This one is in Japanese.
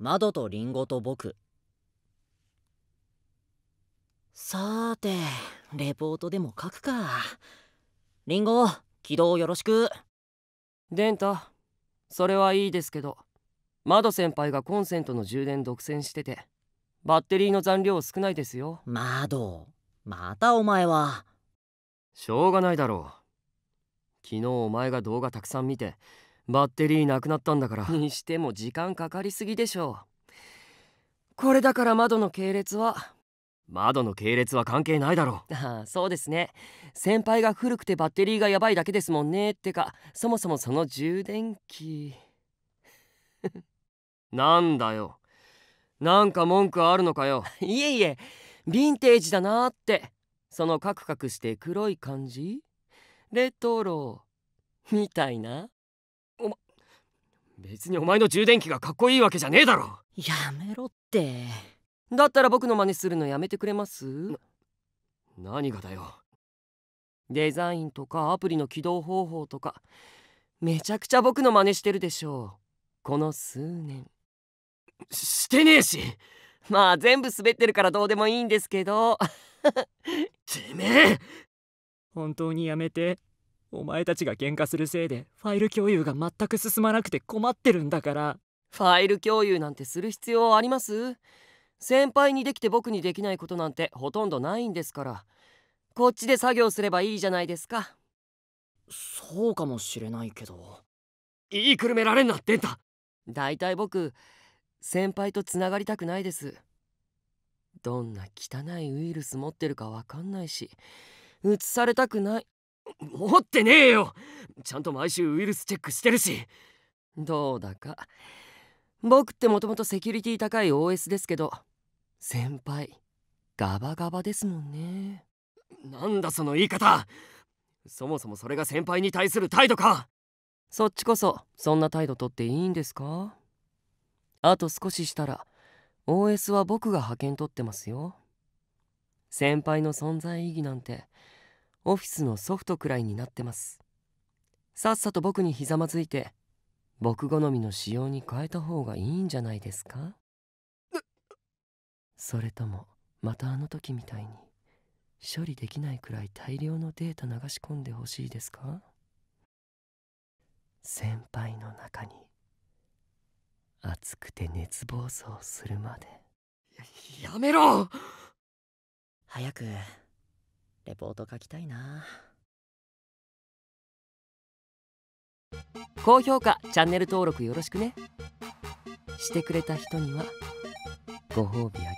窓とリンゴと僕さーてレポートでも書くかリンゴ起動よろしくデンタそれはいいですけど窓先輩がコンセントの充電独占しててバッテリーの残量少ないですよ窓またお前はしょうがないだろう昨日お前が動画たくさん見てバッテリーなくなったんだからにしても時間かかりすぎでしょうこれだから窓の系列は窓の系列は関係ないだろうああそうですね先輩が古くてバッテリーがやばいだけですもんねってかそもそもその充電器 なんだよなんか文句あるのかよ いえいえヴィンテージだなってそのカクカクして黒い感じレトロみたいな別にお前の充電器がかっこいいわけじゃねえだろやめろってだったら僕の真似するのやめてくれます何がだよデザインとかアプリの起動方法とかめちゃくちゃ僕の真似してるでしょうこの数年してねえしまあ全部滑ってるからどうでもいいんですけど てめえ本当にやめてお前たちが喧嘩するせいでファイル共有が全く進まなくて困ってるんだからファイル共有なんてする必要あります先輩にできて僕にできないことなんてほとんどないんですからこっちで作業すればいいじゃないですかそうかもしれないけどいいくるめられんなってんだ大体僕先輩とつながりたくないですどんな汚いウイルス持ってるかわかんないしうつされたくない持ってねえよちゃんと毎週ウイルスチェックしてるしどうだか僕ってもともとセキュリティ高い OS ですけど先輩ガバガバですもんねなんだその言い方そもそもそれが先輩に対する態度かそっちこそそんな態度とっていいんですかあと少ししたら OS は僕が派遣取ってますよ先輩の存在意義なんてオフィスのソフトくらいになってますさっさと僕にひざまずいて僕好みの仕様に変えた方がいいんじゃないですかそれともまたあの時みたいに処理できないくらい大量のデータ流し込んでほしいですか先輩の中に熱くて熱暴走するまでやめろ早くレポート書きたいな高評価チャンネル登録よろしくねしてくれた人にはご褒美あげ